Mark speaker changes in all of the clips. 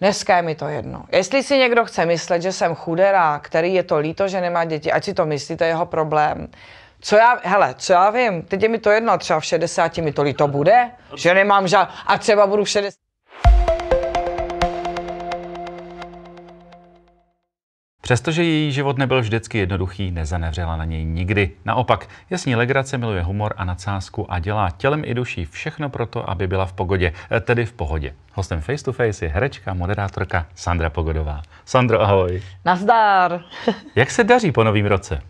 Speaker 1: Dneska je mi to jedno. Jestli si někdo chce myslet, že jsem chudera, který je to líto, že nemá děti, ať si to myslí, to je jeho problém. Co já, hele, co já vím, teď je mi to jedno, třeba v 60 mi to líto bude, že nemám žád, a třeba budu v 60.
Speaker 2: Přestože její život nebyl vždycky jednoduchý, nezanevřela na něj nikdy. Naopak, je legrace, miluje humor a nadsázku a dělá tělem i duší všechno proto, aby byla v pogodě, eh, tedy v pohodě. Hostem Face to Face je herečka, moderátorka Sandra Pogodová. Sandro, ahoj. Nazdar. Jak se daří po novém roce?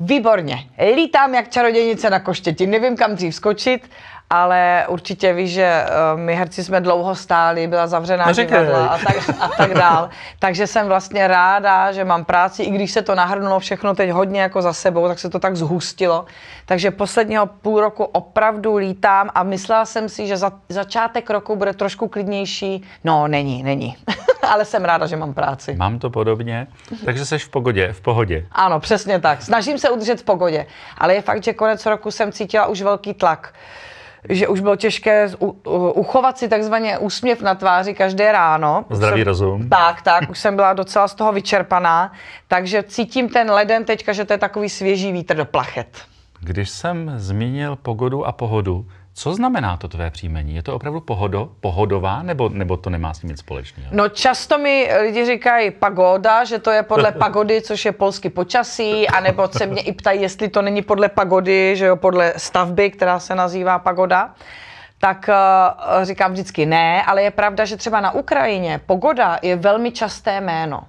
Speaker 1: Výborně. Lítám jak čarodějnice na koštěti. Nevím, kam dřív skočit ale určitě víš, že eh, my herci jsme dlouho stáli, byla zavřená divadla a tak, a tak dál. Takže jsem vlastně ráda, že mám práci, i když se to nahrnulo všechno teď hodně jako za sebou, tak se to tak zhustilo. Takže posledního půl roku opravdu lítám a myslela jsem si, že za, začátek roku bude trošku klidnější. No, není, není.
Speaker 2: ale jsem ráda, že mám práci. Mám to podobně. Takže jsi v pogodě, v pohodě.
Speaker 1: Ano, přesně tak. Snažím se udržet v pogodě. Ale je fakt, že konec roku jsem cítila už velký tlak že už bylo těžké uchovat si takzvaně úsměv na tváři každé ráno.
Speaker 2: Zdravý jsem, rozum.
Speaker 1: Tak, tak, už jsem byla docela z toho vyčerpaná, takže cítím ten leden teďka, že to je takový svěží
Speaker 2: vítr do plachet. Když jsem zmínil pogodu a pohodu, co znamená to tvé příjmení? Je to opravdu pohodo, pohodová, nebo, nebo to nemá s tím nic společného?
Speaker 1: No často mi lidi říkají pagoda, že to je podle pagody, což je polský počasí, anebo se mě i ptají, jestli to není podle pagody, že jo, podle stavby, která se nazývá pagoda tak uh, říkám vždycky ne, ale je pravda, že třeba na Ukrajině pogoda je velmi časté jméno.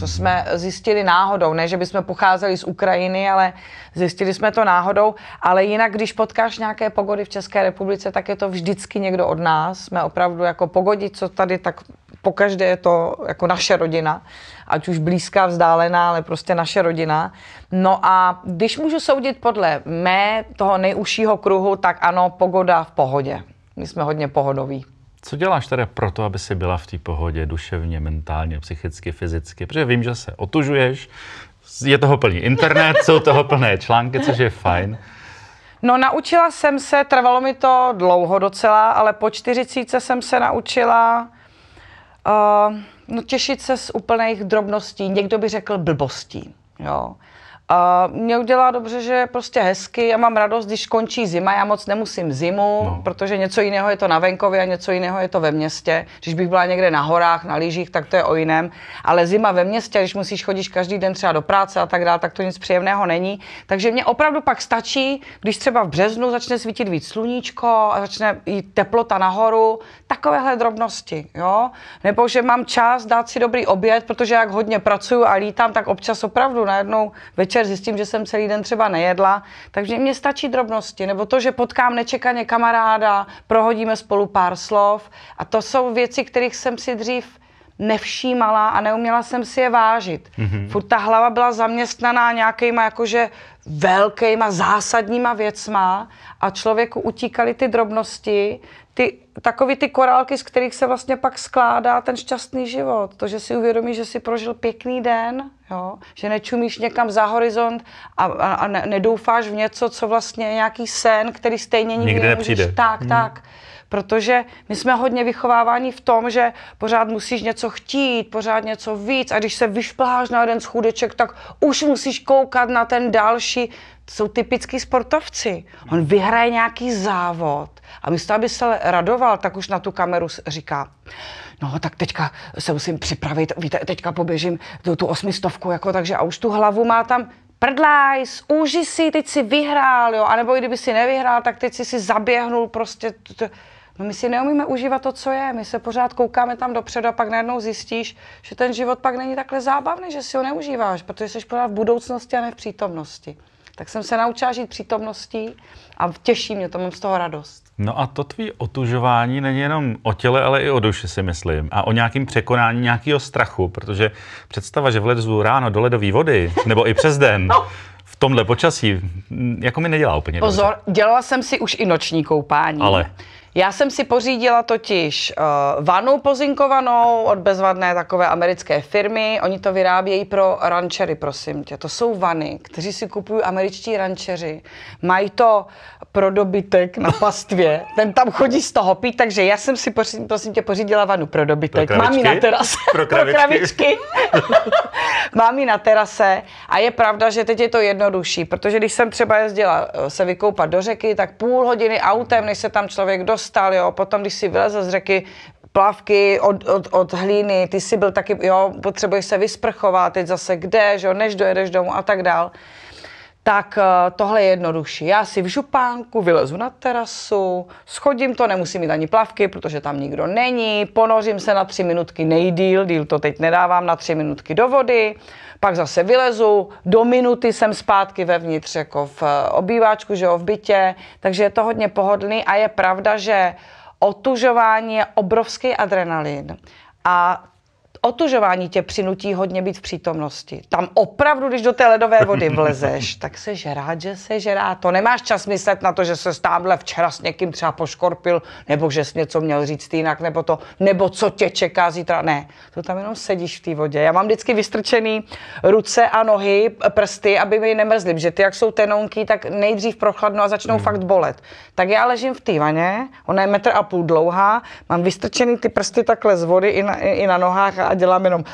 Speaker 1: To jsme zjistili náhodou, ne, že bychom pocházeli z Ukrajiny, ale zjistili jsme to náhodou. Ale jinak, když potkáš nějaké pogody v České republice, tak je to vždycky někdo od nás. Jsme opravdu jako pogodi, co tady, tak pokaždé je to jako naše rodina, ať už blízká, vzdálená, ale prostě naše rodina. No a když můžu soudit podle mé, toho nejužšího kruhu, tak ano, pogoda v pohodě. My jsme hodně pohodoví.
Speaker 2: Co děláš teda pro to, aby si byla v té pohodě duševně, mentálně, psychicky, fyzicky? Protože vím, že se otužuješ, je toho plný internet, jsou toho plné články, což je fajn.
Speaker 1: No naučila jsem se, trvalo mi to dlouho docela, ale po čtyřicíce jsem se naučila uh, no, těšit se z úplných drobností. Někdo by řekl blbostí. Jo. A mě udělá dobře, že prostě hezky, já mám radost, když končí zima, já moc nemusím zimu, no. protože něco jiného je to na venkově a něco jiného je to ve městě. Když bych byla někde na horách, na lyžích, tak to je o jiném, ale zima ve městě, když musíš chodit každý den třeba do práce a tak dále, tak to nic příjemného není. Takže mě opravdu pak stačí, když třeba v březnu začne svítit víc sluníčko a začne i teplota nahoru, takovéhle drobnosti, jo. Nebo že mám čas dát si dobrý oběd, protože jak hodně pracuju a lítám, tak občas opravdu najednou večer večer zjistím, že jsem celý den třeba nejedla, takže mě stačí drobnosti, nebo to, že potkám nečekaně kamaráda, prohodíme spolu pár slov a to jsou věci, kterých jsem si dřív nevšímala a neuměla jsem si je vážit. Mm-hmm. Furt ta hlava byla zaměstnaná nějakýma jakože velkýma zásadníma věcma a člověku utíkaly ty drobnosti, ty, takový ty korálky, z kterých se vlastně pak skládá ten šťastný život. To, že si uvědomíš, že si prožil pěkný den, jo? že nečumíš někam za horizont a, a, a ne, nedoufáš v něco, co vlastně nějaký sen, který stejně nikdy, nikdy nepřijde. Tak, hmm. tak protože my jsme hodně vychováváni v tom, že pořád musíš něco chtít, pořád něco víc a když se vyšpláš na jeden schůdeček, tak už musíš koukat na ten další. To jsou typický sportovci. On vyhraje nějaký závod a místo, aby se radoval, tak už na tu kameru říká, no tak teďka se musím připravit, víte, teďka poběžím do tu osmistovku, jako takže a už tu hlavu má tam, prdlaj, uži si, teď si vyhrál, jo, anebo i kdyby si nevyhrál, tak teď si si zaběhnul prostě, t- t- No my si neumíme užívat to, co je. My se pořád koukáme tam dopředu a pak najednou zjistíš, že ten život pak není takhle zábavný, že si ho neužíváš, protože jsi pořád v budoucnosti a ne v přítomnosti. Tak jsem se naučila žít přítomností a těší mě to, mám z toho radost.
Speaker 2: No a to tvý otužování není jenom o těle, ale i o duši, si myslím. A o nějakém překonání nějakého strachu, protože představa, že vlezu ráno do ledové vody, nebo i přes den, no v tomhle počasí jako mi nedělá úplně Pozor,
Speaker 1: dobře. dělala jsem si už i noční koupání. Ale? Já jsem si pořídila totiž uh, vanu pozinkovanou od bezvadné takové americké firmy. Oni to vyrábějí pro rančery, prosím tě. To jsou vany, kteří si kupují američtí rančeři. Mají to pro dobytek na pastvě. Ten tam chodí z toho pít, takže já jsem si pořídila, prosím tě pořídila vanu pro dobytek. Pro Mám ji na terase. Pro kravičky. Mám ji na terase a je pravda, že teď je to jednodušší, protože když jsem třeba jezdila eh, se vykoupat do řeky, tak půl hodiny autem, než se tam člověk dostal, dostal, jo, potom, když si vylezl z řeky, plavky od, od, od hlíny, ty si byl taky, jo, potřebuješ se vysprchovat, teď zase kde, že jo, než dojedeš domů a tak dál tak eh, tohle je jednodušší. Já si v župánku vylezu na terasu, schodím to, nemusím mít ani plavky, protože tam nikdo není, ponořím se na tři minutky nejdíl, díl to teď nedávám, na tři minutky do vody, pak zase vylezu, do minuty jsem zpátky vevnitř, jako v eh, obýváčku, že jo, v bytě, takže je to hodně pohodlný a je pravda, že otužování je obrovský adrenalin. A otužování tě přinutí hodně být v přítomnosti. Tam opravdu, když do té ledové vody vlezeš, tak se rád, že se žerá. To nemáš čas myslet na to, že se stávle včera s někým třeba poškorpil, nebo že jsi něco měl říct jinak, nebo to, nebo co tě čeká zítra. Ne, to tam jenom sedíš v té vodě. Já mám vždycky vystrčený ruce a nohy, prsty, aby mi nemrzly, že ty, jak jsou tenonky, tak nejdřív prochladnou a začnou mm. fakt bolet. Tak já ležím v té vaně, ona je metr a půl dlouhá, mám vystrčený ty prsty takhle z vody i na, i na nohách a dělám jenom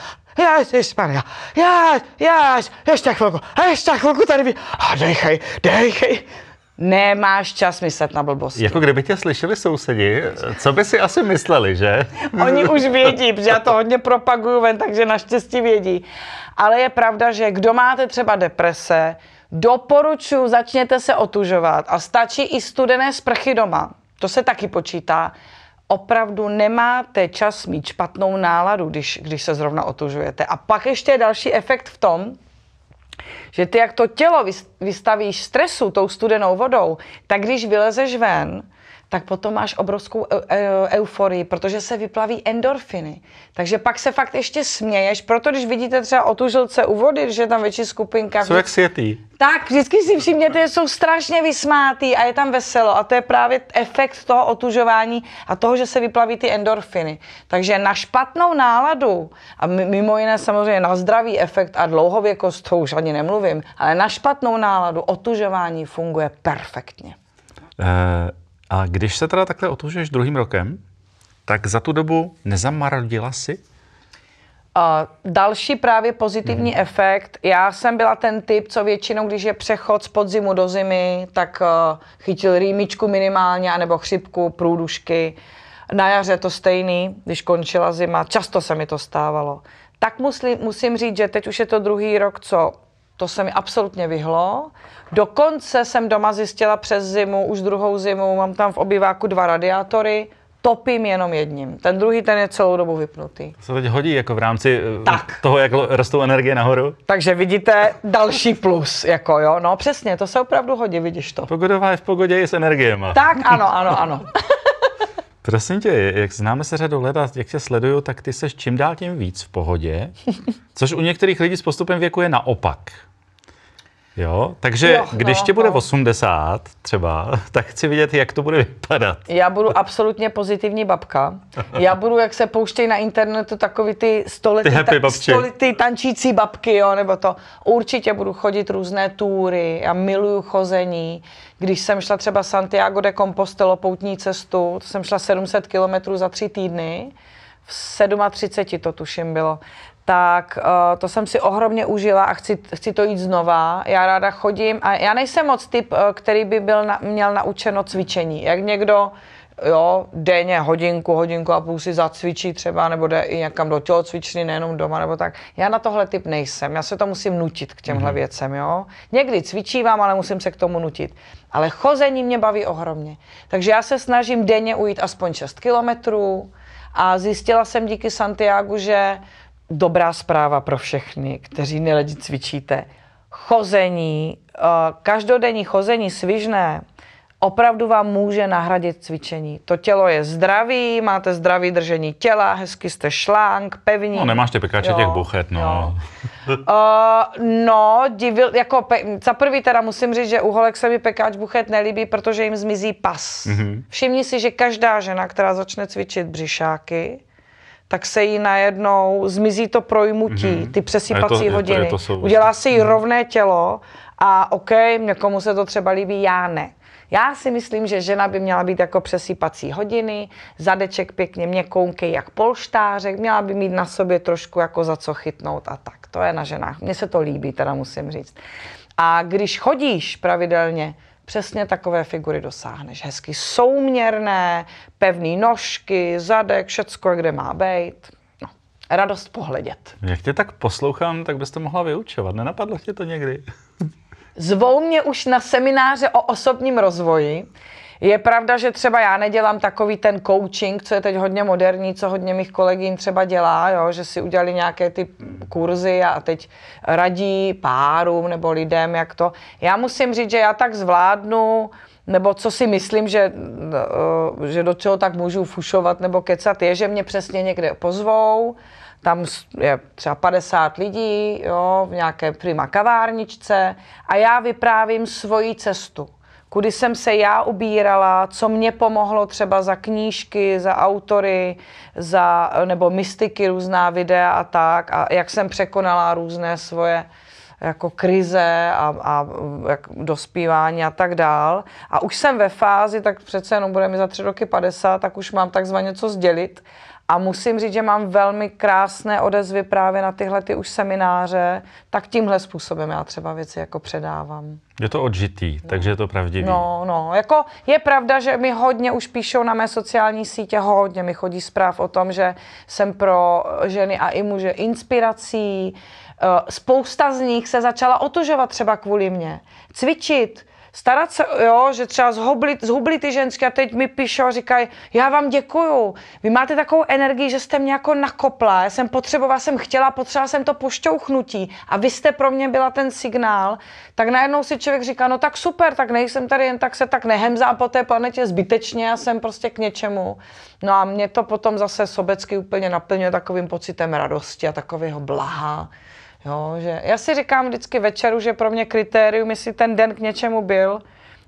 Speaker 1: Ježišmarja, já, já, ještě chvilku, ještě chvilku tady by, a dejchej, dejchej. Nemáš čas myslet na blbosti.
Speaker 2: Jako kdyby tě slyšeli sousedi, co by si asi mysleli, že? Oni už
Speaker 1: vědí, protože já to hodně propaguju ven, takže naštěstí vědí. Ale je pravda, že kdo máte třeba deprese, doporučuji, začněte se otužovat a stačí i studené sprchy doma. To se taky počítá opravdu nemáte čas mít špatnou náladu, když, když se zrovna otužujete. A pak ještě je další efekt v tom, že ty, jak to tělo vystavíš stresu tou studenou vodou, tak když vylezeš ven, tak potom máš obrovskou euforii, protože se vyplaví endorfiny. Takže pak se fakt ještě směješ, proto když vidíte třeba otužilce u vody, že je tam větší skupinka. Jsou jak světý. Tak, vždycky si všimněte, že jsou strašně vysmátý a je tam veselo. A to je právě efekt toho otužování a toho, že se vyplaví ty endorfiny. Takže na špatnou náladu, a mimo jiné samozřejmě na zdravý efekt a dlouhověkost, to už ani nemluvím, ale na špatnou náladu otužování funguje perfektně.
Speaker 2: Uh... A když se teda takhle otužuješ druhým rokem, tak za tu dobu nezamarodila si?
Speaker 1: Uh, další právě pozitivní hmm. efekt. Já jsem byla ten typ, co většinou, když je přechod z podzimu do zimy, tak uh, chytil rýmičku minimálně, anebo chřipku, průdušky. Na jaře to stejný, když končila zima. Často se mi to stávalo. Tak musli, musím říct, že teď už je to druhý rok, co to se mi absolutně vyhlo. Dokonce jsem doma zjistila přes zimu, už druhou zimu, mám tam v obyváku dva radiátory, topím jenom jedním. Ten druhý, ten je celou dobu vypnutý. To
Speaker 2: se teď hodí jako v rámci eh, tak. toho, jak rostou energie nahoru. Takže vidíte další plus,
Speaker 1: jako jo, no přesně, to se opravdu hodí, vidíš to.
Speaker 2: Pogodová je v pogodě i s energiemi. Tak, ano, ano, ano. Prosím tě, jak známe se řadu let a jak tě sleduju, tak ty seš čím dál tím víc v pohodě, což u některých lidí s postupem věku je naopak. Jo, takže jo, když no, tě bude no. 80 třeba, tak chci vidět, jak to bude vypadat.
Speaker 1: Já budu absolutně pozitivní babka. Já budu, jak se pouštějí na internetu takový ty stolety, ty ta, stolety tančící babky, jo, nebo to. Určitě budu chodit různé túry, já miluju chození. Když jsem šla třeba Santiago de Compostelo poutní cestu, to jsem šla 700 kilometrů za tři týdny, v 37 to tuším bylo, tak uh, to jsem si ohromně užila a chci, chci to jít znova. Já ráda chodím a já nejsem moc typ, eh, který by byl na, měl naučeno cvičení. Jak někdo jo, denně hodinku, hodinku a půl si zacvičí třeba, nebo jde i někam do tělocvičny, nejenom doma, nebo tak. Já na tohle typ nejsem, já se to musím nutit k těmhle mm-hmm. věcem, jo. Někdy cvičívám, ale musím se k tomu nutit. Ale chození mě baví ohromně. Takže já se snažím denně ujít aspoň 6 kilometrů a zjistila jsem díky Santiago, že dobrá zpráva pro všechny, kteří neledí cvičíte. Chození, eh, každodenní chození svižné, opravdu vám může nahradit cvičení. To tělo je zdraví, máte zdravý držení těla, hezky jste šlánk, pevní. No, nemáš ty pekáče těch
Speaker 2: buchet, no.
Speaker 1: Jo. uh, no, divil, jako pe, za prvý teda musím říct, že u holek se mi pekáč buchet nelíbí, protože jim zmizí pas. Mm-hmm. Všimni si, že každá žena, která začne cvičit břišáky, tak se jí najednou zmizí to projmutí, mm-hmm. ty přesýpací to, hodiny. to, to Udělá mhm. si jí mm-hmm. rovné tělo a OK, někomu se to třeba líbí, já ne. Já si myslím, že žena by měla být jako přesýpací hodiny, zadeček pěkně měkounký jak polštářek, měla by mít na sobě trošku jako za co chytnout a tak. To je na ženách. Mně se to líbí, teda musím říct. A když chodíš pravidelně, přesně takové figury dosáhneš. Hezky souměrné, pevné nožky, zadek, všecko, kde má být. No, radost pohledět.
Speaker 2: Jak tě tak poslouchám, tak bys to mohla vyučovat. Nenapadlo tě to někdy?
Speaker 1: Zvou mě už na semináře o osobním rozvoji. Je pravda, že třeba já nedělám takový ten coaching, co je teď hodně moderní, co hodně mých kolegyň třeba dělá, jo, že si udělali nějaké ty kurzy a teď radí párům nebo lidem, jak to. Já musím říct, že já tak zvládnu, nebo co si myslím, že, eh, že do čeho tak můžu fušovat nebo kecat, je, že mě přesně někde pozvou, tam je třeba 50 lidí jo, v nějaké prima kavárničce a já vyprávím svoji cestu kudy jsem se já ubírala, co mě pomohlo třeba za knížky, za autory, za, nebo mystiky různá videa a tak, a jak jsem překonala různé svoje jako krize a, a jak dospívání a tak dál. A už jsem ve fázi, tak přece jenom bude mi za tři roky 50, tak už mám takzvaně co sdělit. A musím říct, že mám velmi krásné odezvy právě na tyhle ty už semináře, tak tímhle způsobem já třeba věci jako předávám.
Speaker 2: Je to odžitý, no. takže je to pravdivý. No,
Speaker 1: no, jako je pravda, že mi hodně už píšou na mé sociální sítě, hodně mi chodí zpráv o tom, že jsem pro ženy a i muže inspirací, eh, spousta z nich se začala otužovat třeba kvůli mě, cvičit, starat se, jo, že třeba zhubli, zhubli ty ženské a teď mi píšou a říkají, já vám děkuju, vy máte takovou energii, že jste mě jako nakopla, já jsem potřebovala, jsem chtěla, potřebovala jsem to pošťouchnutí a vy jste pro mě byla ten signál, tak najednou si člověk říká, no tak super, tak nejsem tady jen tak se tak nehemzám po té planetě zbytečně, já jsem prostě k něčemu. No a mě to potom zase sobecky úplně naplňuje takovým pocitem radosti a takového blaha. Jo, že já si říkám vždycky večeru, že pro mě kritérium, jestli ten den k něčemu byl,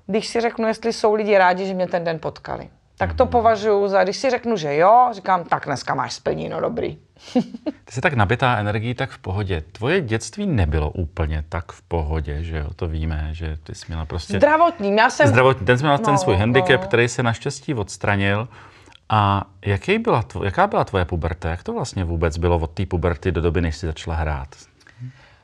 Speaker 1: když si řeknu, jestli jsou lidi rádi, že mě ten den potkali. Tak to mhm. považuji za, když si řeknu, že jo, říkám, tak dneska máš no dobrý.
Speaker 2: Ty jsi tak nabitá energií, tak v pohodě. Tvoje dětství nebylo úplně tak v pohodě, že jo, to víme, že ty jsi měla prostě... Zdravotní,
Speaker 1: já jsem... Zdravotní,
Speaker 2: ten jsi měla no, ten svůj no. handicap, no. který se naštěstí odstranil. A jaký byla tvo, jaká byla tvoje puberta? Jak to vlastně vůbec bylo od té puberty do doby, než jsi začala hrát?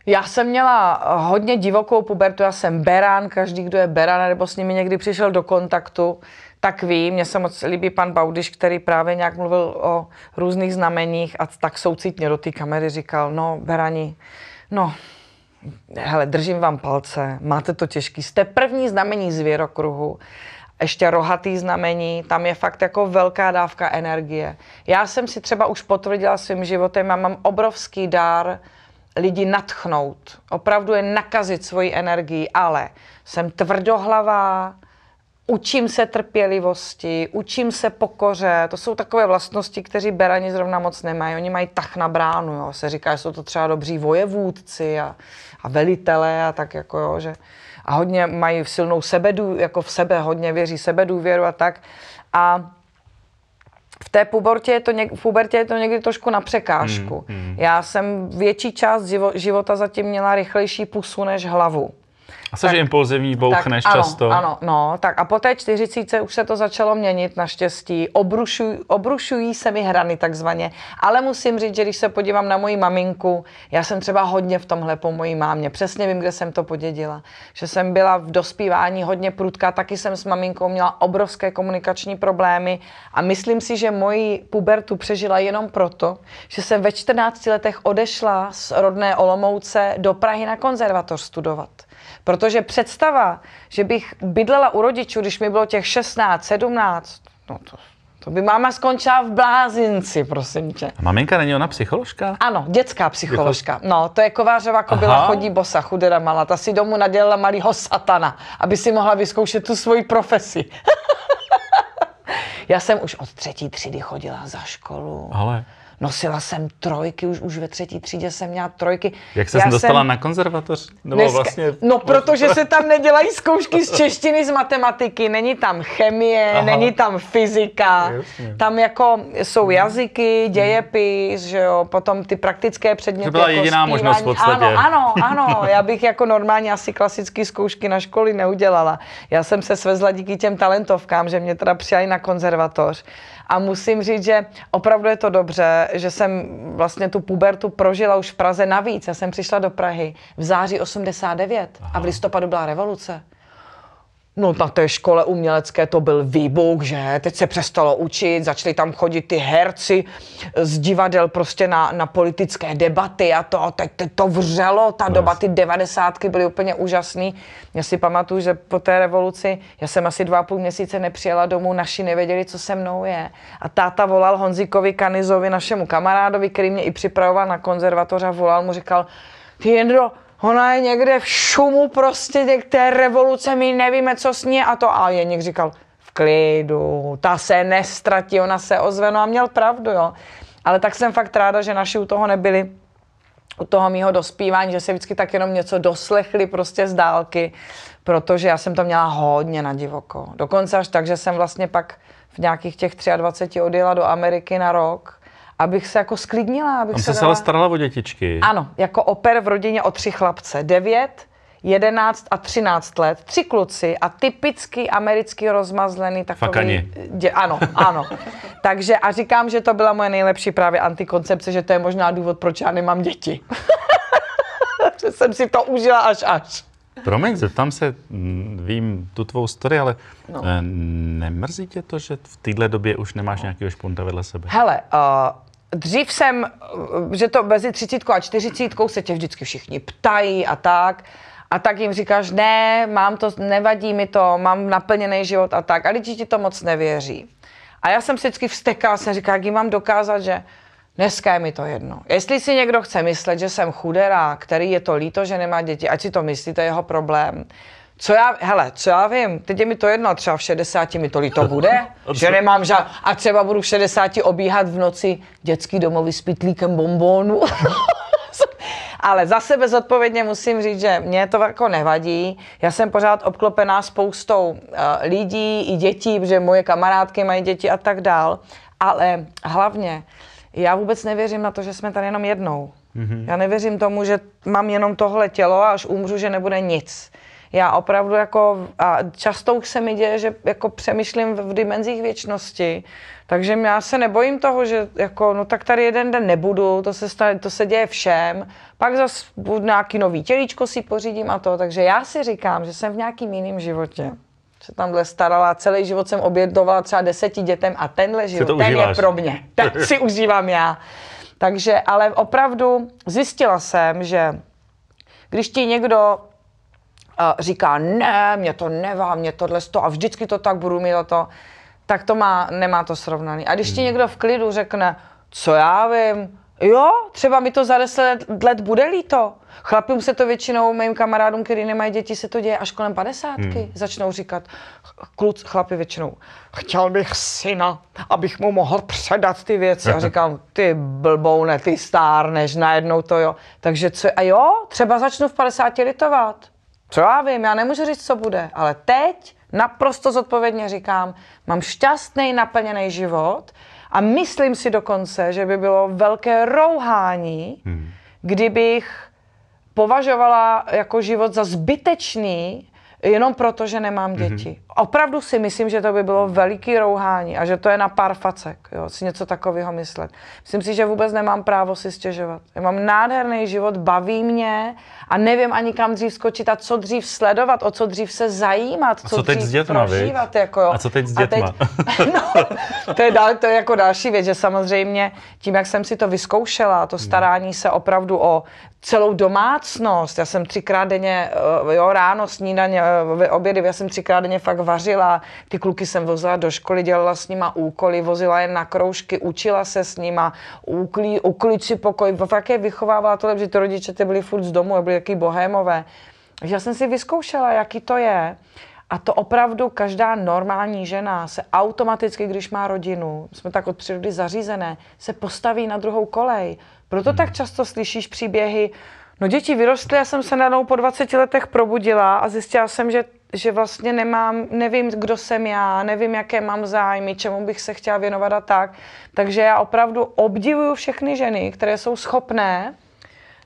Speaker 1: Já jsem měla eh, hodně divokou pubertu, já jsem beran. každý, kdo je beran, nebo s nimi někdy přišel do kontaktu, tak ví, mně se moc líbí pan Baudiš, který právě nějak mluvil o různých znameních a tak soucitně do té kamery říkal, no berani, no, hele, držím vám palce, máte to těžký, jste první znamení zvěrokruhu, ještě rohatý znamení, tam je fakt jako velká dávka energie. Já jsem si třeba už potvrdila svým životem, já mám obrovský dár lidi natchnout, opravdu je nakazit svoji energii, ale jsem tvrdohlavá, učím se trpělivosti, učím se pokoře, to jsou takové vlastnosti, kteří berani zrovna moc nemají, oni mají tah na bránu, jo. se říká, že jsou to třeba dobří vojevůdci a, a velitelé a tak jako jo, že a hodně mají silnou sebedu, jako v sebe hodně věří sebedůvěru a tak a v té pubertě je to, něk, v pubertě je to někdy trošku na překážku. Mm, mm. Já jsem větší část živo, života zatím měla rychlejší pusu než hlavu.
Speaker 2: A že impulzivní, bouchneš tak, ano, často. Ano,
Speaker 1: no, tak a po té čtyřicíce už se to začalo měnit naštěstí. Obrušuj, obrušují se mi hrany takzvaně, ale musím říct, že když se podívám na moji maminku, já jsem třeba hodně v tomhle po mojí mámě, přesně vím, kde jsem to podědila, že jsem byla v dospívání hodně prudká, taky jsem s maminkou měla obrovské komunikační problémy a myslím si, že moji pubertu přežila jenom proto, že jsem ve 14 letech odešla z rodné Olomouce do Prahy na konzervatoř studovat. Protože představa, že bych bydlela u rodičů, když mi bylo těch 16, 17, no to, to by máma skončila v blázinci, prosím tě.
Speaker 2: A maminka, není ona psycholožka?
Speaker 1: Ano, dětská psycholožka. No, to je Kovářová kobila Aha. chodí bosa, chudera malá. Ta si domů nadělala malýho satana, aby si mohla vyzkoušet tu svoji profesi. Já jsem už od třetí třídy chodila za školu. Ale... Nosila jsem trojky, už, už ve třetí třídě jsem měla trojky. Jak se jsem dostala jsem... na
Speaker 2: konzervatoř? Nebo dneska... vlastně... No,
Speaker 1: protože se tam nedělají zkoušky z češtiny, z matematiky. Není tam chemie, Aha. není tam fyzika. Jasně. Tam jako jsou mhm. jazyky, mhm. dějepis, že jo, potom ty praktické předměty. To byla jako jediná zpívání. možnost v podstatě. Ano, ano, ano. Já bych jako normálně asi klasické zkoušky na školy neudělala. Já jsem se svezla díky těm talentovkám, že mě teda přijali na konzervatoř a musím říct, že opravdu je to dobře, že jsem vlastně tu pubertu prožila už v Praze navíc. Já jsem přišla do Prahy v září 89 Aha. a v listopadu byla revoluce. No na té škole umělecké to byl výbuch, že teď se přestalo učit, začali tam chodit ty herci z divadel prostě na, na politické debaty a to, teď, to vřelo, ta yes. No, doba, ty devadesátky byly úplně úžasný. Já si pamatuju, že po té revoluci, já jsem asi dva a půl měsíce nepřijela domů, naši nevěděli, co se mnou je. A táta volal Honzíkovi Kanizovi, našemu kamarádovi, který mě i připravoval na konzervatoře a volal mu, říkal, ty Jendro, Ona je někde v šumu prostě té revoluce, my nevíme, co s ní a to. A Jeník říkal, v klidu, ta se nestratí, ona se ozve, no a měl pravdu, jo. Ale tak jsem fakt ráda, že naši u toho nebyli, u toho mýho dospívání, že se vždycky tak jenom něco doslechli prostě z dálky, protože já jsem to měla hodně na divoko. Dokonce až tak, že jsem vlastně pak v nějakých těch 23 odjela do Ameriky na rok abych se jako sklidnila. Abych Tam se, se dala... starala
Speaker 2: o dětičky.
Speaker 1: Ano, jako oper v rodině o tři chlapce. Devět, jedenáct a třináct let. Tři kluci a typický americký rozmazlený takový... Fakani. Dě... Ano, ano. Takže a říkám, že to byla moje nejlepší právě antikoncepce, že to je možná důvod, proč já nemám děti.
Speaker 2: že jsem si to užila až až. Promiň, zeptám se, mm, vím tu tvou story, ale no. Eh, nemrzí tě to, že v téhle době už nemáš no. nějakého špunta vedle sebe?
Speaker 1: Hele, uh, dřív jsem, že to mezi třicítkou a čtyřicítkou se tě vždycky všichni ptají a tak. A tak jim říkáš, ne, mám to, nevadí mi to, mám naplněný život a tak. A lidi ti to moc nevěří. A já jsem se vždycky vstekala, jsem říkala, jak jim mám dokázat, že dneska je mi to jedno. Jestli si někdo chce myslet, že jsem chudera, který je to líto, že nemá děti, ať si to myslí, to je jeho problém co já, hele, co já vím, teď je mi to jedno, třeba v 60 mi to líto bude, že nemám žád... A třeba budu v 60 obíhat v noci dětský domovy s pitlíkem bombónu. Ale za sebe zodpovědně musím říct, že mě to jako nevadí. Já jsem pořád obklopená spoustou uh, lidí i dětí, protože moje kamarádky mají děti a tak dál. Ale hlavně, já vůbec nevěřím na to, že jsme tady jenom jednou. Mm-hmm. Já nevěřím tomu, že mám jenom tohle tělo a až umřu, že nebude nic. Já opravdu jako, a často už se mi děje, že jako přemýšlím v, v dimenzích věčnosti, takže já se nebojím toho, že jako, no tak tady jeden den nebudu, to se, stane, to se děje všem, pak zase nějaký nový tělíčko si pořídím a to, takže já si říkám, že jsem v nějakým jiném životě se tamhle starala, celý život jsem obědovala třeba deseti dětem a tenhle život, ten užíváš. je pro mě, Tak si užívám já. Takže, ale opravdu zjistila jsem, že když ti někdo říká, ne, mě to nevá, mě tohle sto a vždycky to tak budu mít to, tak to má, nemá to srovnaný. A když ti hmm. někdo v klidu řekne, co já vím, jo, třeba mi to za deset let bude líto. Chlapům se to většinou, mým kamarádům, který nemají děti, se to děje až kolem padesátky. Hmm. Začnou říkat, kluc, chlapi většinou, chtěl bych syna, abych mu mohl předat ty věci. A říkám, ty blboune, ty stárneš, najednou to jo. Takže co, a jo, třeba začnu v 50 litovat. Co já vím, já nemůžu říct, co bude, ale teď naprosto zodpovědně říkám, mám šťastný, naplněný život a myslím si dokonce, že by bylo velké rouhání, hmm. kdybych považovala jako život za zbytečný jenom proto, že nemám mhm. děti. Mm-hmm. Opravdu si myslím, že to by bylo veliký rouhání a že to je na pár facek, jo, si něco takového myslet. Myslím si, že vůbec nemám právo si stěžovat. Já mám nádherný život, baví mě a nevím ani kam dřív skočit a co dřív sledovat, o co dřív se zajímat, co, a co teď dřív s dětma, prožívat. Jako, jo. A co teď s dětma? teď, no, to, je dál, to je jako další věc, že samozřejmě tím, jak jsem si to vyzkoušela, to mhm. starání se opravdu o celou domácnost. Já jsem třikrát denně, eh, jo, ráno, snídaně, eh, obědy, já jsem třikrát denně fakt vařila. Ty kluky jsem vozila do školy, dělala s nima úkoly, vozila je na kroužky, učila se s nima, uklí, uklid si pokoj, fakt je vychovávala tohle, protože ty rodiče ty byly furt z domu, byly jaký bohémové. Takže já jsem si vyzkoušela, jaký to je. A to opravdu každá normální žena se automaticky, když má rodinu, jsme tak od přírody zařízené, se postaví na druhou kolej. Proto hmm. tak často slyšíš příběhy, no děti vyrostly, já jsem se najednou po 20 letech probudila a zjistila jsem, že, že vlastně nemám, nevím, kdo jsem já, nevím, jaké mám zájmy, čemu bych se chtěla věnovat a tak. Takže já opravdu obdivuju všechny ženy, které jsou schopné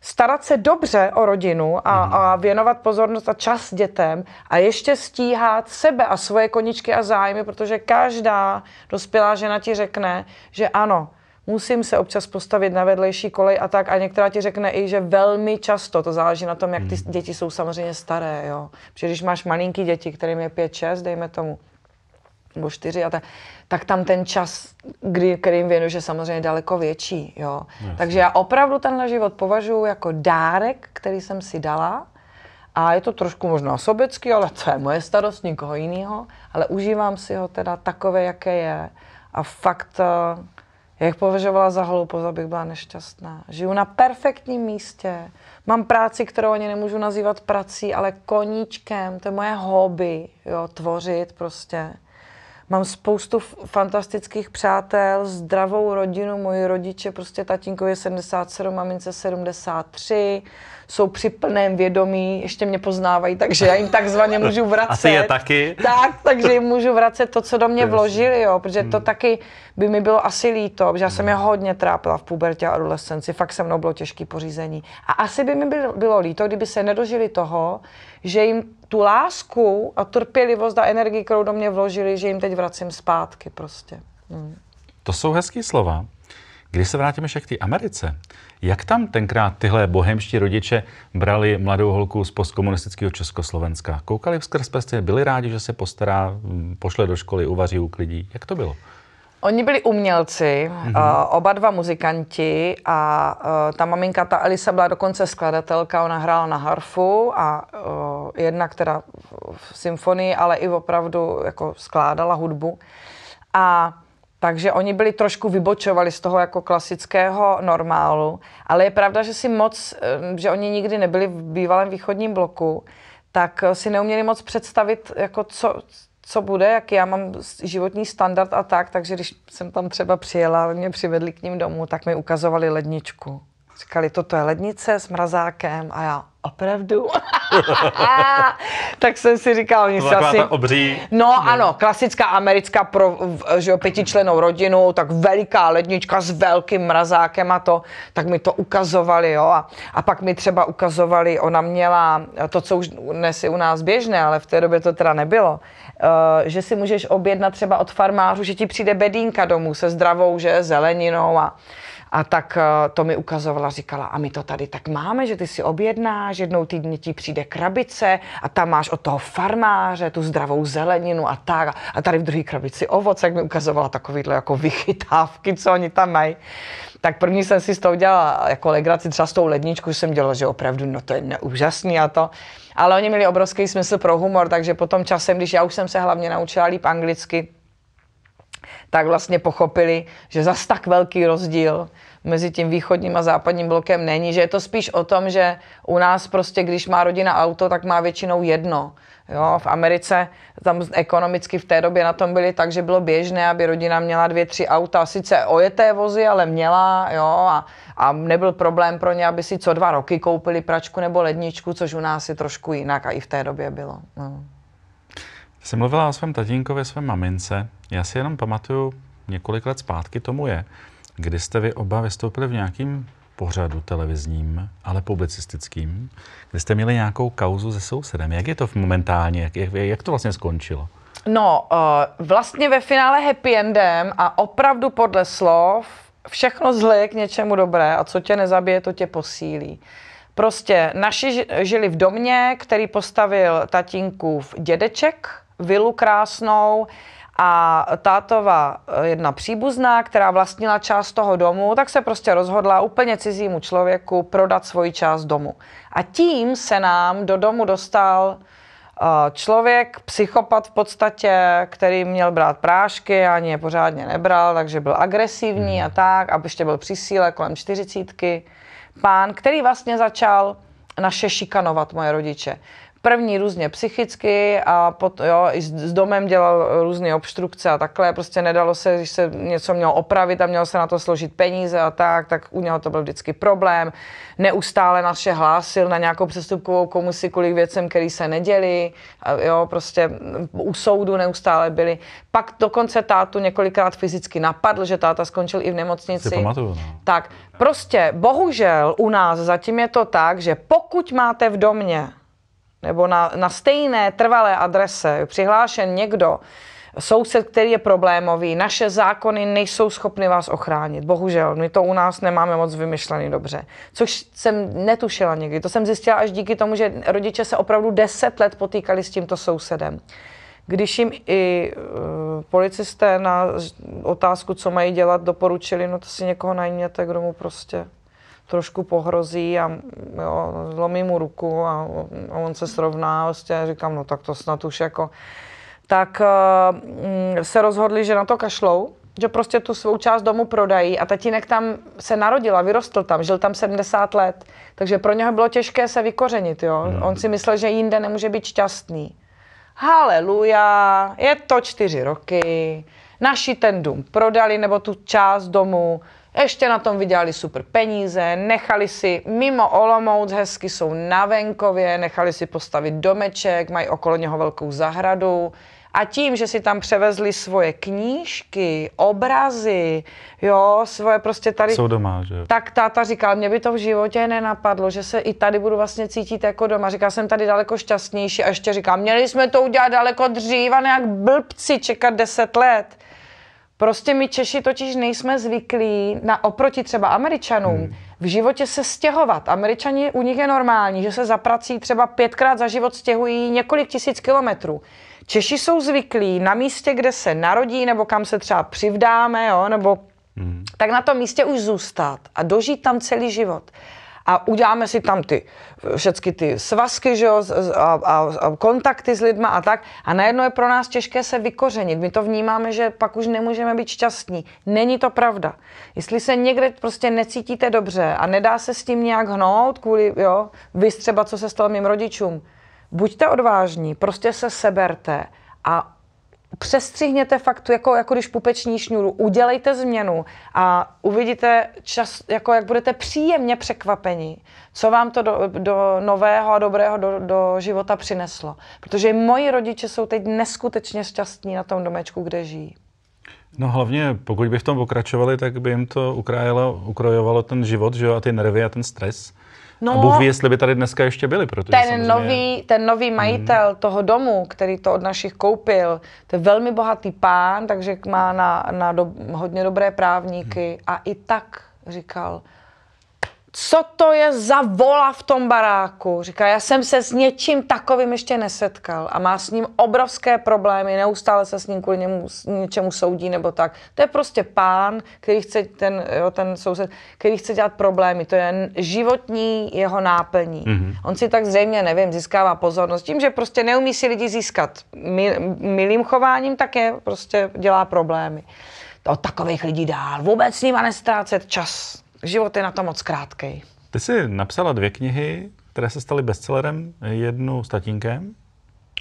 Speaker 1: starat se dobře o rodinu a, hmm. a věnovat pozornost a čas dětem a ještě stíhat sebe a svoje koničky a zájmy, protože každá dospělá žena ti řekne, že ano, musím se občas postavit na vedlejší kolej a tak. A některá ti řekne i, že velmi často, to záleží na tom, jak ty hmm. děti jsou samozřejmě staré, jo. Protože když máš malinký děti, kterým je 5, 6, dejme tomu, nebo 4 a tak, tak tam ten čas, kdy, kterým věnuju, je samozřejmě daleko větší, jo. Jasně. Takže já opravdu tenhle život považuji jako dárek, který jsem si dala, a je to trošku možná sobecký, ale to je moje starost, nikoho jiného. Ale užívám si ho teda takové, jaké je. A fakt eh, já jich považovala za hloupost, abych byla nešťastná. Žiju na perfektním místě, mám práci, kterou ani nemůžu nazývat prací, ale koníčkem, to je moje hobby, jo, tvořit prostě. Mám spoustu fantastických přátel, zdravou rodinu, moji rodiče, prostě tatínko je 77, mamince 73, jsou při plném vědomí, ještě mě poznávají, takže já jim takzvaně můžu vracet. Asi je taky. Tak, takže jim můžu vracet to, co do mě vložili, jo, protože to hmm. taky by mi bylo asi líto, protože já jsem hmm. je hodně trápila v pubertě a adolescenci, fakt se mnou bylo těžké pořízení. A asi by mi bylo líto, kdyby se nedožili toho, že jim tu lásku a trpělivost a energii, kterou do mě vložili, že jim teď vracím zpátky prostě. Hmm.
Speaker 2: To jsou hezký slova. Když se vrátíme ještě k té Americe, jak tam tenkrát tyhle bohemští rodiče brali mladou holku z postkomunistického Československa? Koukali vzkrz prsty, byli rádi, že se postará, mm, pošle do školy, uvaří, uklidí. Jak to bylo?
Speaker 1: Oni byli umělci, mm-hmm. oba dva muzikanti a eh, ta maminka, ta Elisa, byla dokonce skladatelka, ona hrála na harfu a eh, jedna, která v symfonii, ale i opravdu jako skládala hudbu. A takže oni byli trošku vybočovali z toho jako klasického normálu, ale je pravda, že si moc, eh, že oni nikdy nebyli v bývalém východním bloku, tak eh, si neuměli moc představit, jako co, co bude, jak já mám životní standard a tak, takže když jsem tam třeba přijela, mě přivedli k ním domů, tak mi ukazovali ledničku. Říkali, toto je lednice s mrazákem a já, opravdu? tak jsem si říkal, oni se asi... Ta obří... No ano, klasická americká pro že jo, pětičlenou rodinu, tak veliká lednička s velkým mrazákem a to, tak mi to ukazovali, jo. A, a pak mi třeba ukazovali, ona měla to, co už dnes je u nás běžné, ale v té době to teda nebylo, eh, že si můžeš objednat třeba od farmářů, že ti přijde bedínka domů se zdravou, že zeleninou a a tak eh, to mi ukazovala, říkala, a my to tady tak máme, že ty si objednáš, máš, jednou týdně ti přijde krabice a tam máš od toho farmáře tu zdravou zeleninu a tak. A tady v druhé krabici ovoce, jak mi ukazovala takovýhle jako vychytávky, co oni tam mají. Tak první jsem si s tou dělala jako legraci, třeba s tou ledničku jsem dělala, že opravdu, no to je neúžasný a to. Ale oni měli obrovský smysl pro humor, takže potom časem, když já už jsem se hlavně naučila líp anglicky, tak vlastně pochopili, že zas tak velký rozdíl mezi tím východním a západním blokem není, že je to spíš o tom, že u nás prostě, když má rodina auto, tak má většinou jedno. Jo, v Americe tam ekonomicky v té době na tom byli tak, že bylo běžné, aby rodina měla dvě, tři auta, sice ojeté vozy, ale měla, jo, a, a nebyl problém pro ně, aby si co dva roky koupili pračku nebo ledničku, což u nás je trošku jinak a i v té době bylo. No.
Speaker 2: Jsi mluvila o svém tatínkovi, své mamince. Já si jenom pamatuju, několik let zpátky tomu je, kdy jste vy oba vystoupili v nějakým pořadu televizním, ale publicistickým, kde jste měli nějakou kauzu se sousedem. Jak je to momentálně? Jak, jak, jak to vlastně skončilo?
Speaker 1: No, uh, vlastně ve finále happy endem a opravdu podle slov všechno zlé k něčemu dobré a co tě nezabije, to tě posílí. Prostě naši žili v domě, který postavil tatínkův dědeček, vilu krásnou, a tátova eh, jedna příbuzná, která vlastnila část toho domu, tak se prostě rozhodla úplně cizímu člověku prodat svoji část domu. A tím se nám do domu dostal eh, člověk, psychopat v podstatě, který měl brát prášky, ani je pořádně nebral, takže byl agresivní hmm. a tak, aby ještě byl přisíle kolem čtyřicítky. Pán, který vlastně začal naše šikanovat moje rodiče. První různě psychicky a pot, jo, i s, s domem dělal různé obstrukce a takhle. Prostě nedalo se, když se něco mělo opravit a mělo se na to složit peníze a tak, tak u něho to byl vždycky problém. Neustále naše hlásil na nějakou přestupkovou komisi kvůli věcem, které se neděli. A jo, prostě u soudu neustále byli. Pak dokonce tátu několikrát fyzicky napadl, že táta skončil i v nemocnici. Si pamatuju, no. Tak, prostě bohužel u nás zatím je to tak, že pokud máte v domě nebo na, na stejné trvalé adrese přihlášen někdo, soused, který je problémový, naše zákony nejsou schopny vás ochránit. Bohužel, my to u nás nemáme moc vymyšlený dobře. Což jsem netušila nikdy. To jsem zjistila až díky tomu, že rodiče se opravdu deset let potýkali s tímto sousedem. Když jim i uh, policisté na otázku, co mají dělat, doporučili, no to si někoho najměte, kdo mu prostě trošku pohrozí a jo, zlomí mu ruku a, a on se srovná, vlastně říkám, no tak to snad už jako... Tak uh, se rozhodli, že na to kašlou, že prostě tu svou část domu prodají a tatínek tam se narodil a vyrostl tam, žil tam 70 let, takže pro něho bylo těžké se vykořenit, jo. No. On si myslel, že jinde nemůže být šťastný. Haleluja, je to čtyři roky, naši ten dům prodali, nebo tu část domu, ještě na tom vydělali super peníze, nechali si mimo Olomouc, hezky jsou na venkově, nechali si postavit domeček, mají okolo něho velkou zahradu. A tím, že si tam převezli svoje knížky, obrazy, jo, svoje prostě tady... Jsou doma, že Tak táta říkal, mě by to v životě nenapadlo, že se i tady budu vlastně cítit jako doma. Říkal jsem tady daleko šťastnější a ještě říkal, měli jsme to udělat daleko dřív a nejak blbci čekat deset let. Prostě my Češi totiž nejsme zvyklí na oproti třeba Američanům hmm. v životě se stěhovat. Američani, u nich je normální, že se za prací třeba pětkrát za život stěhují několik tisíc kilometrů. Češi jsou zvyklí na místě, kde se narodí, nebo kam se třeba přivdáme, jo, nebo hmm. tak na tom místě už zůstat a dožít tam celý život a uděláme si tam ty všechny ty svazky že jo, a, a, a kontakty s lidma a tak. A najednou je pro nás těžké se vykořenit. My to vnímáme, že pak už nemůžeme být šťastní. Není to pravda. Jestli se někde prostě necítíte dobře a nedá se s tím nějak hnout kvůli, jo, vy třeba, co se stalo mým rodičům, buďte odvážní, prostě se seberte a přestřihněte fakt tu, jako, jako když pupeční šňůru, udělejte změnu a uvidíte, čas, jako jak budete příjemně překvapení, co vám to do, do nového a dobrého do, do života přineslo. Protože moji rodiče jsou teď neskutečně šťastní na tom domečku, kde žijí.
Speaker 2: No hlavně, pokud by v tom pokračovali, tak by jim to ukrajovalo ukrojovalo ten život že jo, a ty nervy a ten stres.
Speaker 1: No, a Bůh ví, jestli
Speaker 2: by tady dneska ještě byli. Protože ten, samozřejmě... nový,
Speaker 1: ten nový majitel mm. toho domu, který to od našich koupil, to je velmi bohatý pán, takže má na, na do, hodně dobré právníky mm. a i tak říkal, co to je za vola v tom baráku? Říká, já jsem se s něčím takovým ještě nesetkal a má s ním obrovské problémy, neustále se s ním kvůli němu, něčemu soudí nebo tak. To je prostě pán, který chce, ten, jo, ten soused, který chce dělat problémy, to je životní jeho náplní. Mm-hmm. On si tak zřejmě, nevím, získává pozornost tím, že prostě neumí si lidi získat mil, milým chováním, tak je prostě dělá problémy. To od takových lidí dál vůbec s nima nestrácet čas Život je na to moc krátký.
Speaker 2: Ty jsi napsala dvě knihy, které se staly bestsellerem, jednu s tatínkem.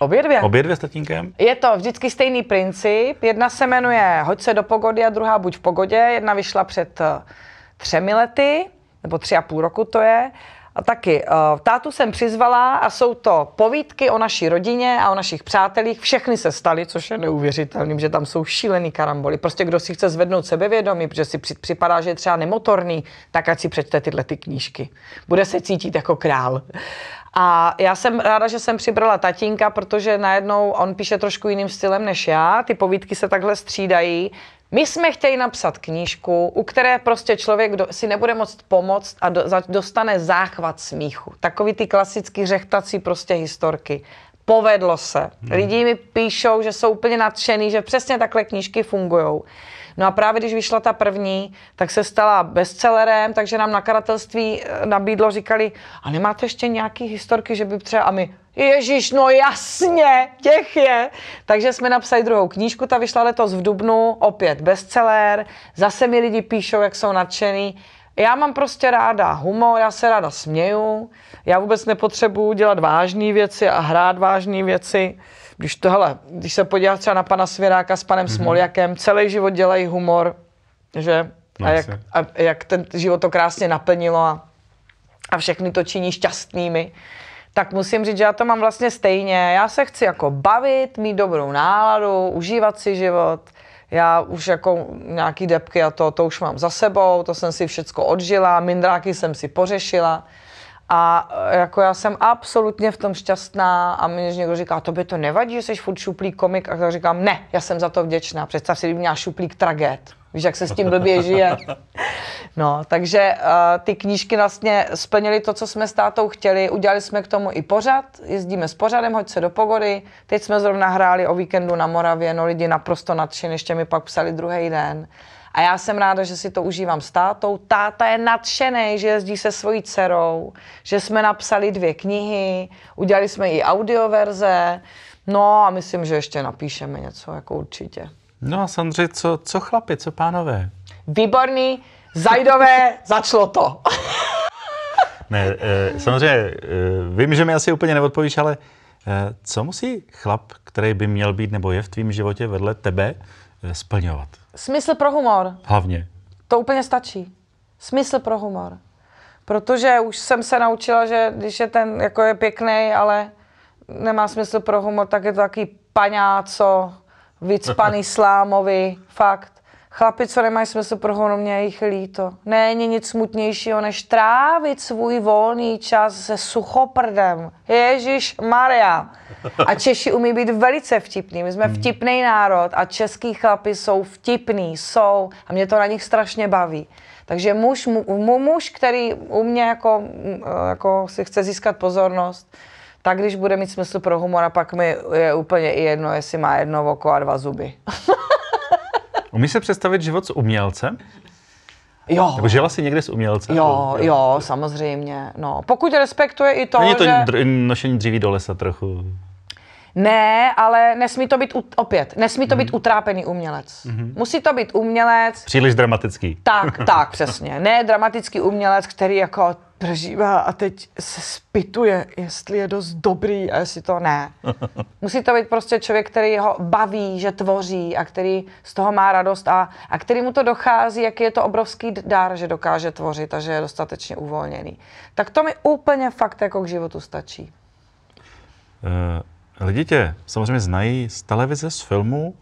Speaker 2: Obě dvě. Obě dvě s tatínkem.
Speaker 1: Je to vždycky stejný princip. Jedna se jmenuje Hoď se do pogody a druhá Buď v pogodě. Jedna vyšla před eh, třemi lety, nebo tři a půl roku to je. A taky eh, tátu jsem přizvala a jsou to povídky o naší rodině a o našich přátelích. Všechny se staly, což je neuvěřitelné, že tam jsou šílený karamboly. Prostě kdo si chce zvednout sebevědomí, protože si připadá, že je třeba nemotorný, tak ať si přečte tyhle ty knížky. Bude se cítit jako král. A já jsem ráda, že jsem přibrala tatínka, protože najednou on píše trošku jiným stylem než já. Ty povídky se takhle střídají my jsme chtěli napsat knížku, u které prostě člověk do, si nebude moct pomoct a do, za, dostane záchvat smíchu. Takový ty klasický řechtací prostě historky. Povedlo se. Hmm. Lidi mi píšou, že jsou úplně nadšený, že přesně takhle knížky fungují. No a právě když vyšla ta první, tak se stala bestsellerem, takže nám nakladatelství eh, nabídlo, říkali, a nemáte ještě nějaký historky, že by třeba, a my, Ježíš, no jasně, těch je. Takže jsme napsali druhou knížku, ta vyšla letos v Dubnu, opět bestseller, zase mi lidi píšou, jak jsou nadšený. Já mám prostě ráda humor, já se ráda směju, já vůbec nepotřebuju dělat vážné věci a hrát vážné věci. Když to, hele, když se podíváš třeba na pana Svěráka s panem mm-hmm. Smoljakem, celý život dělají humor, že? A no, jak, a jak ten život to krásně naplnilo a, a všechny to činí šťastnými tak musím říct, že já to mám vlastně stejně. Já se chci jako bavit, mít dobrou náladu, užívat si život. Já už jako nějaký depky a to, to už mám za sebou, to jsem si všecko odžila, mindráky jsem si pořešila. A e, jako já jsem absolutně v tom šťastná a mě někdo říká, by to nevadí, že jsi furt šuplík komik? A já říkám, ne, já jsem za to vděčná. Představ si, kdyby měla šuplík tragéd. Víš, jak se s tím blbě žije. No, takže uh, ty knížky vlastně splnily to, co jsme s tátou chtěli. Udělali jsme k tomu i pořad, jezdíme s pořadem, hoď se do pogody. Teď jsme zrovna hráli o víkendu na Moravě, no lidi naprosto nadšení, ještě mi pak psali druhý den. A já jsem ráda, že si to užívám s tátou. Táta je nadšený, že jezdí se svojí dcerou, že jsme napsali dvě knihy, udělali jsme i audioverze, no a myslím, že ještě napíšeme něco, jako určitě.
Speaker 2: No a Sandři, co, co chlapi, co pánové?
Speaker 1: Výborný, zajdové, začalo to.
Speaker 2: ne, e, samozřejmě, e, vím, že mi asi úplně neodpovíš, ale e, co musí chlap, který by měl být nebo je v tvém životě vedle tebe, e, splňovat?
Speaker 1: Smysl pro humor. Hlavně. To úplně stačí. Smysl pro humor. Protože už jsem se naučila, že když je ten jako je pěkný, ale nemá smysl pro humor, tak je to takový paňáco, paní slámovi, fakt. Chlapi, co nemají smysl pro honu, mě jich líto. Není nic smutnějšího, než trávit svůj volný čas se suchoprdem. Ježíš Maria. A Češi umí být velice vtipní. My jsme hmm. vtipný národ a český chlapi jsou vtipní, jsou. A mě to na nich strašně baví. Takže muž, mu, muž který u mě jako, jako si chce získat pozornost, tak když bude mít smysl pro humor a pak mi je úplně i jedno, jestli má jedno oko a dva zuby.
Speaker 2: Umíš se představit život s umělcem? Jo. Nebo žila jsi někde s umělcem? Jo, jo, jo,
Speaker 1: samozřejmě. No. Pokud respektuje i to, Není to že...
Speaker 2: dr- nošení dříví do lesa trochu?
Speaker 1: Ne, ale nesmí to být, opět, nesmí to mm. být mhm. utrápený umělec. Mm-hmm. Musí to být umělec...
Speaker 2: Příliš dramatický. Tak, tak,
Speaker 1: přesně. Ne dramatický umělec, který jako prožívá a teď se spituje, jestli je dost dobrý a jestli to ne. Musí to být prostě člověk, který ho baví, že tvoří a který z toho má radost a, a který mu to dochází, jaký je to obrovský dar, že dokáže tvořit a že je dostatečně uvolněný. Tak to mi úplně fakt jako k životu stačí.
Speaker 2: Uh, lidi tě samozřejmě znají z televize, z filmu,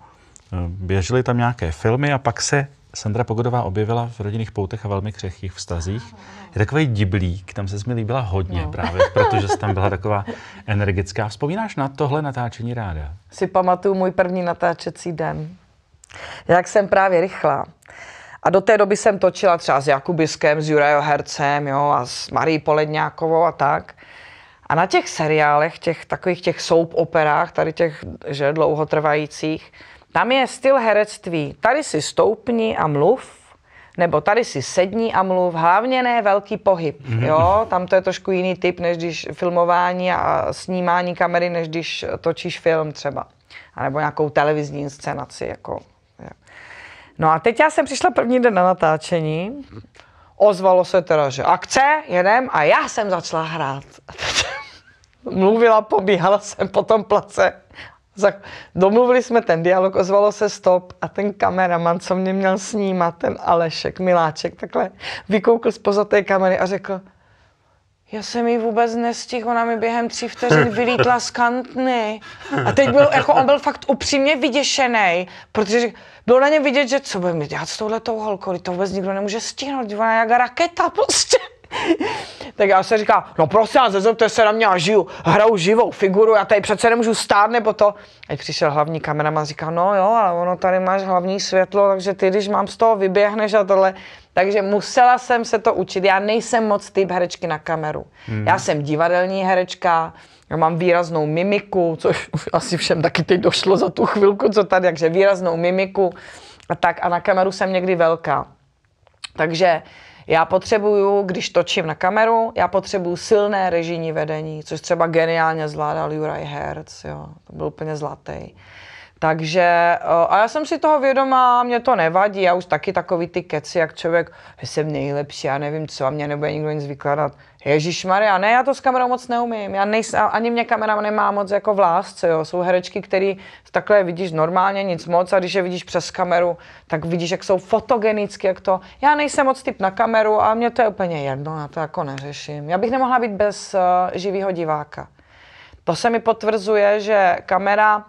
Speaker 2: eh, běžely tam nějaké filmy a pak se Sandra Pogodová objevila v rodinných poutech a velmi křehkých vztazích. Je takový diblík, tam se mi líbila hodně no. právě, protože jsi tam byla taková energická. Vzpomínáš na tohle natáčení ráda?
Speaker 1: Si pamatuju můj první natáčecí den. Jak jsem právě rychlá. A do té doby jsem točila třeba s Jakubiskem, s Jurajo Hercem jo, a s Marí Poledňákovou a tak. A na těch seriálech, těch takových těch soap operách, tady těch že, dlouhotrvajících, tam je styl herectví. Tady si stoupni a mluv, nebo tady si sedni a mluv, hlavně ne velký pohyb, mhm. jo, tam to je trošku jiný typ, než když filmování a snímání kamery, než když točíš film třeba, nebo nějakou televizní inscenaci, jako. No a teď já jsem přišla první den na natáčení, ozvalo se teda, že akce, jedem a já jsem začala hrát. Mluvila, pobíhala jsem po tom place Domluvili jsme ten dialog, ozvalo se stop a ten kameraman, co mě měl snímat, ten Alešek, Miláček, takhle vykoukl zpoza té kamery a řekl, já jsem ji vůbec nestihl, ona mi během tří vteřin vylítla z kantny. A teď byl, jako on byl fakt upřímně vyděšený, protože bylo na něm vidět, že co budeme dělat s touhletou holkou, to vůbec nikdo nemůže stihnout, ona je jak raketa prostě. tak já se říká, no prosím vás, nezlobte se na mě, a žiju, hraju živou figuru, já tady přece nemůžu stát nebo to. A přišel hlavní kameraman a říká, no jo, ale ono tady máš hlavní světlo, takže ty, když mám z toho vyběhneš a tohle. Takže musela jsem se to učit. Já nejsem moc typ herečky na kameru. Hmm. Já jsem divadelní herečka, já mám výraznou mimiku, což už asi všem taky teď došlo za tu chvilku, co tady, takže výraznou mimiku a tak a na kameru jsem někdy velká. Takže já potřebuju, když točím na kameru, já potřebuju silné režijní vedení, což třeba geniálně zvládal Juraj Herc, jo. To byl úplně zlatý. Takže, eh, a já jsem si toho vědomá, mě to nevadí, já už taky takový ty keci, jak člověk, že jsem nejlepší, já nevím co, a mě nebude nikdo nic vykládat. Ježíš Maria, ne, já to s kamerou moc neumím, já nejsem, ani mě kamera nemá moc jako v lásce, jo. jsou herečky, které takhle vidíš normálně, nic moc, a když je vidíš přes kameru, tak vidíš, jak jsou fotogenicky, jak to, já nejsem moc typ na kameru a mě to je úplně jedno, já to jako neřeším. Já bych nemohla být bez uh, eh, živého diváka. To se mi potvrzuje, že kamera,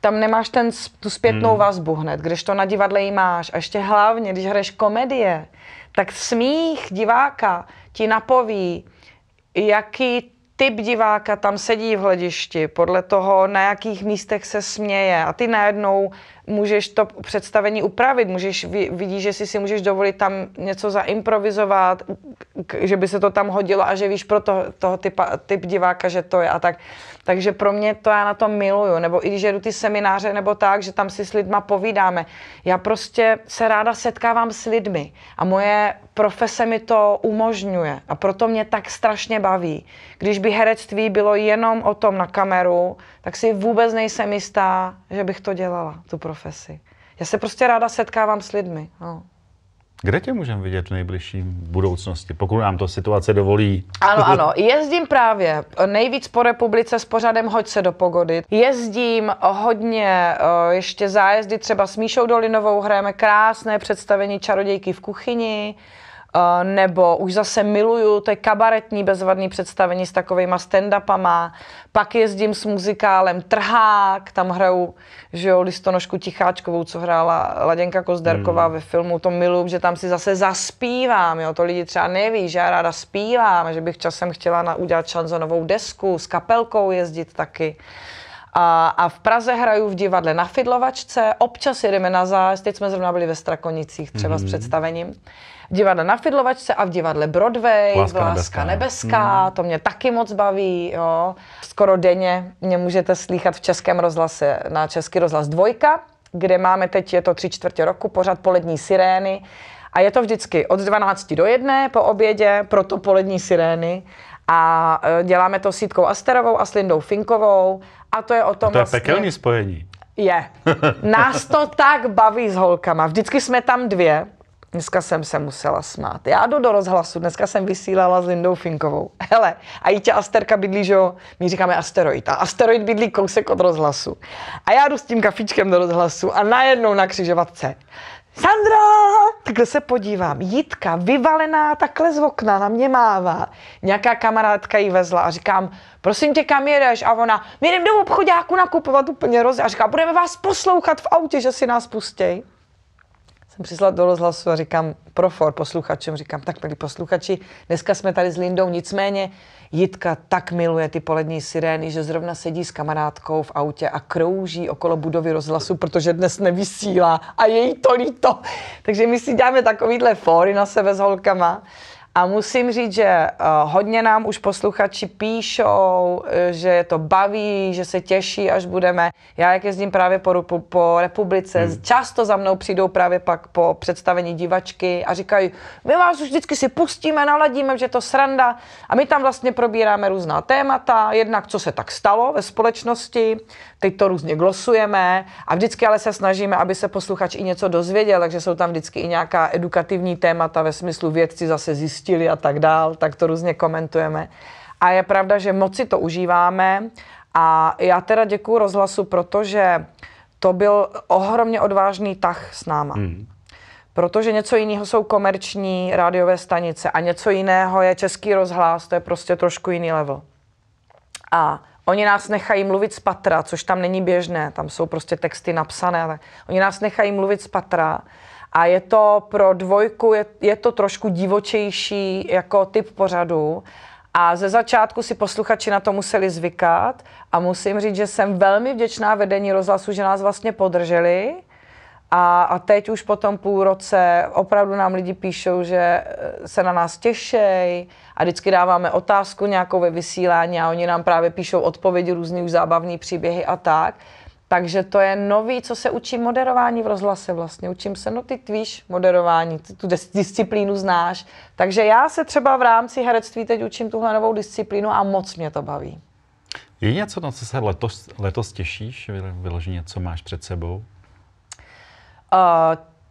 Speaker 1: tam nemáš ten, tu zpětnou hmm. vazbu hned, když to na divadle jí máš. A ještě hlavně, když hraješ komedie, tak smích diváka ti napoví, jaký typ diváka tam sedí v hledišti, podle toho, na jakých místech se směje. A ty najednou můžeš to představení upravit, můžeš, vidíš, že si si můžeš dovolit tam něco zaimprovizovat, že by se to tam hodilo a že víš pro to, toho typa, typ diváka, že to je a tak. Takže pro mě to já na to miluju, nebo i když jedu ty semináře nebo tak, že tam si s lidma povídáme. Já prostě se ráda setkávám s lidmi a moje profese mi to umožňuje a proto mě tak strašně baví. Když by herectví bylo jenom o tom na kameru, tak si vůbec nejsem jistá, že bych to dělala, tu profesi profesi. Já se prostě ráda setkávám s lidmi. No.
Speaker 2: Kde tě můžeme vidět v nejbližší budoucnosti, pokud nám to situace dovolí?
Speaker 1: Ano, ano. Jezdím právě nejvíc po republice s pořadem Hoď se do pogody. Jezdím hodně eh, ještě zájezdy třeba s Míšou Dolinovou, hrajeme krásné představení Čarodějky v kuchyni nebo už zase miluju ty kabaretní bezvadný představení s takovými stand-upama, pak jezdím s muzikálem Trhák, tam hraju, že jo, listonožku Ticháčkovou, co hrála Laděnka Kozderková hmm. ve filmu, to miluju, že tam si zase zaspívám, jo, to lidi třeba neví, že já ráda zpívám, že bych časem chtěla na, udělat šanzonovou desku, s kapelkou jezdit taky. A, a v Praze hraju v divadle na Fidlovačce, občas jedeme na zájezd, teď jsme zrovna byli ve Strakonicích třeba mm-hmm. s hmm. představením divadle na Fidlovačce a v divadle Broadway, Láska, Láska nebeská, nebeská no. Hmm. to mě taky moc baví, jo. Skoro denně mě můžete slýchat v Českém rozhlase na Český rozhlas dvojka, kde máme teď, je to tři čtvrtě roku, pořád polední sirény a je to vždycky od 12 do 1 po obědě, proto polední sirény a e, děláme to s Sítkou Asterovou a s Lindou Finkovou a to je o tom a To je vlastně... pekelní spojení. Je. Nás to tak baví s holkama. Vždycky jsme tam dvě Dneska jsem se musela smát. Já jdu do rozhlasu, dneska jsem vysílala s Lindou Finkovou. Hele, a tě Asterka bydlí, že jo? My říkáme asteroid. A asteroid bydlí kousek od rozhlasu. A já jdu s tím kafičkem do rozhlasu a najednou na křižovatce. Sandra! Takhle se podívám. Jitka, vyvalená takhle z okna, na mě mává. Nějaká kamarádka ji vezla a říkám, prosím tě, kam jedeš? A ona, my jdeme do obchodáku nakupovat úplně roz... A říká, budeme vás poslouchat v autě, že si nás pustěj jsem přišla do rozhlasu a říkám profor posluchačům, říkám, tak milí posluchači, dneska jsme tady s Lindou, nicméně Jitka tak miluje ty polední sirény, že zrovna sedí s kamarádkou v autě a krouží okolo budovy rozhlasu, protože dnes nevysílá a je jí to líto. Takže my si děláme takovýhle fóry na sebe s holkama. A musím říct, že eh, hodně nám už posluchači píšou, eh, že je to baví, že se těší, až budeme. Já, jak jezdím právě po, po republice, hmm. často za mnou přijdou právě pak po představení divačky a říkají, my vás už vždycky si pustíme, naladíme, že je to sranda. A my tam vlastně probíráme různá témata, jednak co se tak stalo ve společnosti, teď to různě glosujeme a vždycky ale se snažíme, aby se posluchač i něco dozvěděl, takže jsou tam vždycky i nějaká edukativní témata ve smyslu vědci zase zjistí, pustili a tak dál, tak to různě komentujeme. A je pravda, že moc si to užíváme a já teda děkuji rozhlasu, protože to byl ohromně odvážný tah s náma. Mm. Protože něco jiného jsou komerční rádiové stanice a něco jiného je český rozhlas, to je prostě trošku jiný level. A Oni nás nechají mluvit z patra, což tam není běžné, tam jsou prostě texty napsané. Oni nás nechají mluvit z patra a je to pro dvojku, je, je to trošku divočejší jako typ pořadu. A ze začátku si posluchači na to museli zvykat a musím říct, že jsem velmi vděčná vedení rozhlasu, že nás vlastně podrželi. A, a teď už po tom půl roce opravdu nám lidi píšou, že eh, se na nás těšejí a vždycky dáváme otázku nějakou ve vysílání a oni nám právě píšou odpovědi, různý už zábavný příběhy a tak. Takže to je nový, co se učím moderování v rozhlase vlastně. Učím se, no ty víš moderování, ty tu disciplínu znáš. Takže já se třeba v rámci herectví teď učím tuhle novou disciplínu a moc mě to baví.
Speaker 2: Je něco, na co se letos, letos těšíš? Vyloženě, co máš před sebou? Uh,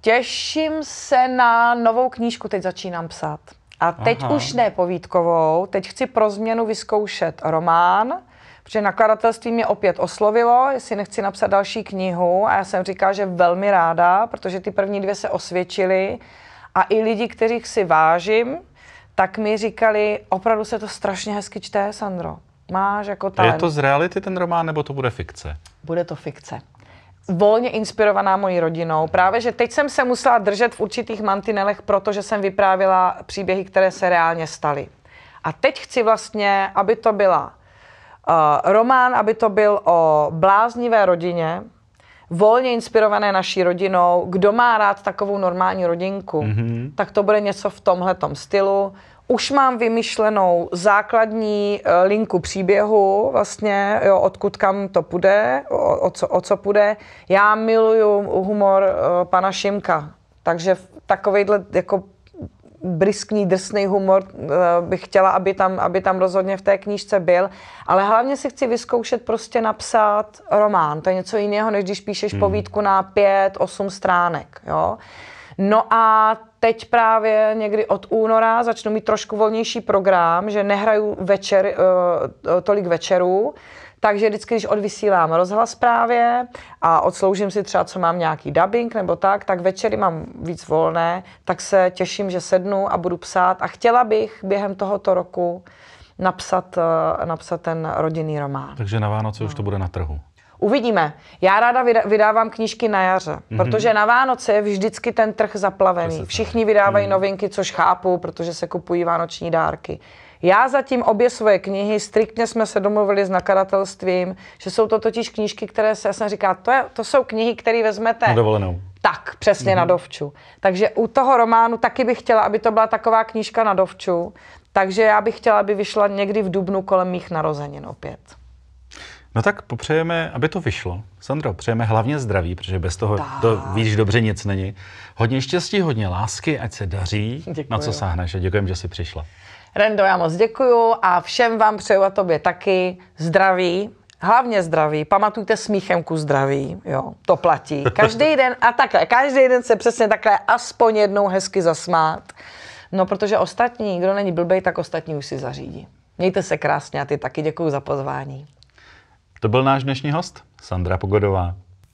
Speaker 1: těším se na novou knížku, teď začínám psát. A teď Aha. už ne povídkovou, teď chci pro změnu vyzkoušet román, protože nakladatelství mě opět oslovilo, jestli nechci napsat další knihu a já jsem říkala, že velmi ráda, protože ty první dvě se osvědčily a i lidi, kterých si vážím, tak mi říkali, opravdu se to strašně hezky čte, Sandro. Máš jako talent. Je to z
Speaker 2: reality ten román, nebo to bude fikce? Bude to fikce
Speaker 1: volně inspirovaná mojí rodinou. Právě, že teď jsem se musela držet v určitých mantinelech, protože jsem vyprávěla příběhy, které se reálně staly. A teď chci vlastně, aby to byla Eh, román, aby to byl o bláznivé rodině, volně inspirované naší rodinou, kdo má rád takovou normální rodinku, mm-hmm. tak to bude něco v tomhle stylu. Už mám vymyšlenou základní eh, linku příběhu, vlastně, jo, odkud kam to půjde, o, o, co, o co půjde. Já miluju humor uh, pana Šimka, takže takovýhle jako briskný, drsný humor eh, bych chtěla, aby tam, aby tam rozhodně v té knížce byl. Ale hlavně si chci vyzkoušet prostě napsat román. To je něco jiného, než když píšeš hmm. povídku na pět, osm stránek. Jo? No a teď právě někdy od února začnu mít trošku volnější program, že nehraju večer, eh, tolik večerů, takže vždycky, když odvysílám rozhlas právě a odsloužím si třeba, co mám nějaký dubbing nebo tak, tak večery mám víc volné, tak se těším, že sednu a budu psát. A chtěla bych během tohoto roku napsat, eh, napsat ten rodinný román.
Speaker 2: Takže na Vánoce no. už to bude na trhu.
Speaker 1: Uvidíme. Já ráda vydávám knížky na jaře, mm-hmm. protože na Vánoce je vždycky ten trh zaplavený. Všichni vydávají mm. novinky, což chápu, protože se kupují vánoční dárky. Já zatím obě svoje knihy, striktně jsme se domluvili s nakladatelstvím, že jsou to totiž knížky, které se, já jsem říká, to, je, to jsou knihy, které vezmete. Na dovolenou. Tak, přesně mm-hmm. na mhm. dovču. Takže u toho románu taky bych chtěla, aby to byla taková knížka na dovču, takže já bych chtěla, aby vyšla někdy v dubnu kolem mých narozenin opět.
Speaker 2: No tak popřejeme, aby to vyšlo. Sandro, přejeme hlavně zdraví, protože bez toho, tak. to víš dobře, nic není. Hodně štěstí, hodně lásky, ať se daří. Děkuji. Na co sáhneš a děkujeme, že jsi přišla.
Speaker 1: Rendo, já moc děkuju a všem vám přeju a tobě taky zdraví, hlavně zdraví, pamatujte smíchem ku zdraví, jo, to platí. Každý den a takhle, každý den se přesně takhle aspoň jednou hezky zasmát. No, protože ostatní, kdo není blbej, tak ostatní už si zařídí. Mějte se krásně a ty taky děkuji za pozvání.
Speaker 2: To byl náš dnešní host, Sandra Pogodová.